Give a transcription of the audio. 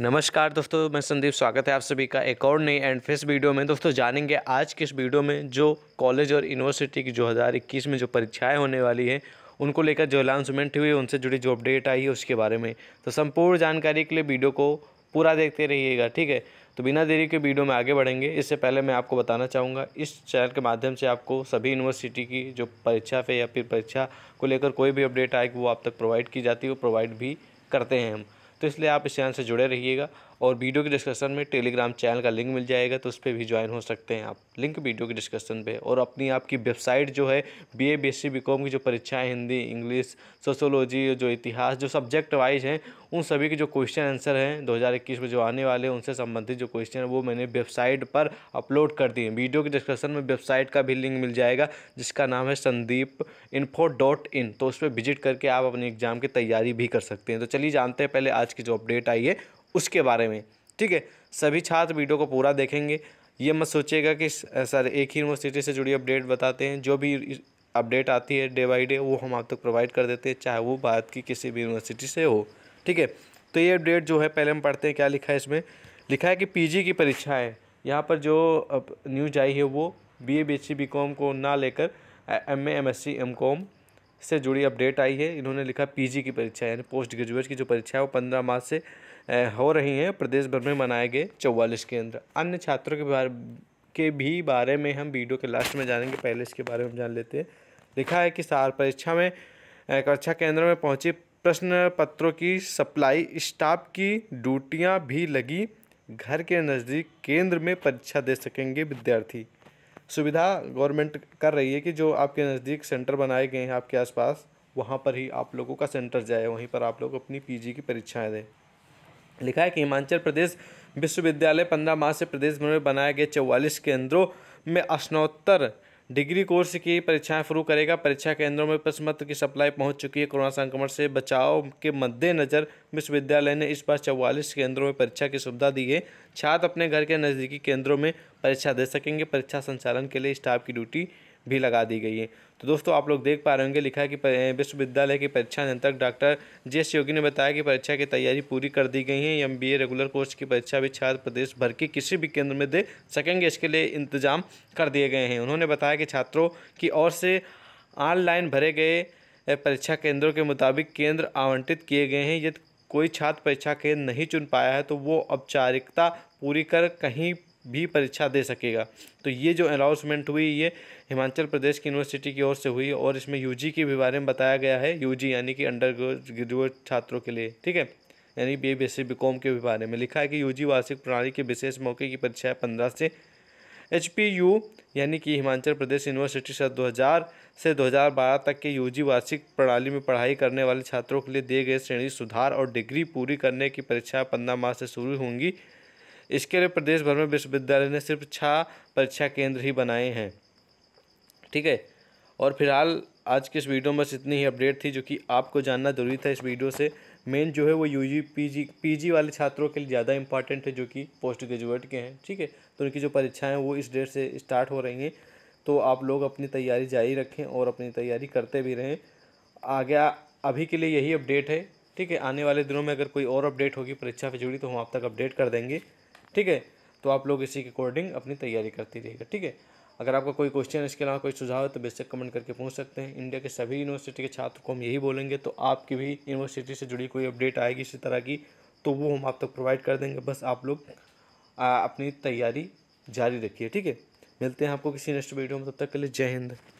नमस्कार दोस्तों मैं संदीप स्वागत है आप सभी का एक और नई एंड फेस वीडियो में दोस्तों जानेंगे आज के इस वीडियो में जो कॉलेज और यूनिवर्सिटी की हज़ार इक्कीस में जो परीक्षाएं होने वाली हैं उनको लेकर जो अनाउंसमेंट हुई उनसे जुड़ी जो अपडेट आई है उसके बारे में तो संपूर्ण जानकारी के लिए वीडियो को पूरा देखते रहिएगा ठीक है तो बिना देरी के वीडियो में आगे बढ़ेंगे इससे पहले मैं आपको बताना चाहूँगा इस चैनल के माध्यम से आपको सभी यूनिवर्सिटी की जो परीक्षा पे या फिर परीक्षा को लेकर कोई भी अपडेट आए वो आप तक प्रोवाइड की जाती है वो प्रोवाइड भी करते हैं हम तो इसलिए आप इस चैनल से जुड़े रहिएगा और वीडियो के डिस्क्रिप्शन में टेलीग्राम चैनल का लिंक मिल जाएगा तो उस पर भी ज्वाइन हो सकते हैं आप लिंक वीडियो के डिस्क्रिप्शन पे और अपनी आपकी वेबसाइट जो है B A B S C B com की जो परीक्षाएँ हिंदी इंग्लिश सोशोलॉजी जो इतिहास जो सब्जेक्ट वाइज हैं उन सभी के जो क्वेश्चन आंसर हैं दो में जो आने वाले हैं उनसे संबंधित जो क्वेश्चन है वो मैंने वेबसाइट पर अपलोड कर दिए वीडियो के डिस्क्रिप्शन में वेबसाइट का भी लिंक मिल जाएगा जिसका नाम है संदीप इन्फो डॉट इन तो उस पर विजिट करके आप अपनी एग्जाम की तैयारी भी कर सकते हैं तो चलिए जानते हैं पहले आज की जो अपडेट आई है उसके बारे में ठीक है सभी छात्र वीडियो को पूरा देखेंगे ये मत सोचिएगा कि सर एक ही यूनिवर्सिटी से जुड़ी अपडेट बताते हैं जो भी अपडेट आती है डे बाई डे वो हम आप तक प्रोवाइड कर देते हैं चाहे वो भारत की किसी भी यूनिवर्सिटी से हो ठीक है तो ये अपडेट जो है पहले हम पढ़ते हैं क्या लिखा है इसमें लिखा है कि पीजी की परीक्षा है यहाँ पर जो न्यूज आई है वो B A B S C B com को ना लेकर M A M S C M com से जुड़ी अपडेट आई है इन्होंने लिखा पीजी की परीक्षा यानी पोस्ट ग्रेजुएट की जो परीक्षा है वो पंद्रह मार्च से हो रही हैं प्रदेश भर में मनाए गए चौवालीस केंद्र अन्य छात्रों के बारे के भी बारे में हम वीडियो के लास्ट में जानेंगे पहले इसके बारे में हम जान लेते हैं लिखा है कि सार परीक्षा में कक्षा केंद्र में पहुँची प्रश्न पत्रों की सप्लाई स्टाफ की ड्यूटियाँ भी लगी घर के नज़दीक केंद्र में परीक्षा दे सकेंगे विद्यार्थी सुविधा गवर्नमेंट कर रही है कि जो आपके नज़दीक सेंटर बनाए गए हैं आपके आसपास वहाँ पर ही आप लोगों का सेंटर जाए वहीं पर आप लोग अपनी पीजी की परीक्षाएं दें लिखा है कि हिमाचल प्रदेश विश्वविद्यालय पंद्रह मार्च से प्रदेश भर में बनाए गए चौवालीस केंद्रों में स्नोत्तर डिग्री कोर्स की परीक्षाएं शुरू करेगा परीक्षा केंद्रों में पत्र की सप्लाई पहुंच चुकी है कोरोना संक्रमण से बचाव के मद्देनज़र विश्वविद्यालय ने इस बार चौवालीस केंद्रों में परीक्षा की सुविधा दी है छात्र अपने घर के नज़दीकी केंद्रों में परीक्षा दे सकेंगे परीक्षा संचालन के लिए स्टाफ की ड्यूटी भी लगा दी गई है तो दोस्तों आप लोग देख पा रहे होंगे लिखा है कि विश्वविद्यालय की परीक्षा नियंत्रक डॉक्टर जे एस योगी ने बताया कि परीक्षा की तैयारी पूरी कर दी गई है एम रेगुलर कोर्स की परीक्षा भी छात्र प्रदेश भर के किसी भी केंद्र में दे सकेंगे इसके लिए इंतजाम कर दिए गए हैं उन्होंने बताया कि छात्रों की ओर से ऑनलाइन भरे गए परीक्षा केंद्रों के मुताबिक केंद्र आवंटित किए गए हैं यदि कोई छात्र परीक्षा केंद्र नहीं चुन पाया है तो वो औपचारिकता पूरी कर कहीं भी परीक्षा दे सकेगा तो ये जो अनाउंसमेंट हुई ये हिमाचल प्रदेश की यूनिवर्सिटी की ओर से हुई और इसमें यूजी के भी बारे में बताया गया है यूजी यानी कि अंडर ग्रेजुएट छात्रों के लिए ठीक है यानी बी बी बी कॉम के भी बारे में लिखा है कि यू वार्षिक प्रणाली के विशेष मौके की परीक्षाएँ पंद्रह से एच पी यू यानी कि हिमाचल प्रदेश यूनिवर्सिटी से 2000 से 2012 तक के यूजी वार्षिक प्रणाली में पढ़ाई करने वाले छात्रों के लिए दिए गए श्रेणी सुधार और डिग्री पूरी करने की परीक्षाएँ पंद्रह मार्च से शुरू होंगी इसके लिए प्रदेश भर में विश्वविद्यालय ने सिर्फ छः परीक्षा केंद्र ही बनाए हैं ठीक है और फिलहाल आज के इस वीडियो में बस इतनी ही अपडेट थी जो कि आपको जानना ज़रूरी था इस वीडियो से मेन जो है वो U G P G P G वाले छात्रों के लिए ज़्यादा इंपॉर्टेंट है जो कि पोस्ट ग्रेजुएट के हैं ठीक है तो उनकी जो परीक्षाएँ हैं वो इस डेट से स्टार्ट हो रही हैं तो आप लोग अपनी तैयारी जारी रखें और अपनी तैयारी करते भी रहें आगे अभी के लिए यही अपडेट है ठीक है आने वाले दिनों में अगर कोई और अपडेट होगी परीक्षा से जुड़ी तो हम आप तक अपडेट कर देंगे ठीक है तो आप लोग इसी के अकॉर्डिंग अपनी तैयारी करती रहिएगा ठीक है अगर आपका कोई क्वेश्चन है इसके अलावा कोई सुझाव है तो बेशक कमेंट करके पूछ सकते हैं इंडिया के सभी यूनिवर्सिटी के छात्र को हम यही बोलेंगे तो आपकी भी यूनिवर्सिटी से जुड़ी कोई अपडेट आएगी इसी तरह की तो वो हम आप तक प्रोवाइड कर देंगे बस आप लोग अपनी तैयारी जारी रखिए ठीक है मिलते हैं आपको किसी नेक्स्ट वीडियो में तब तक के लिए जय हिंद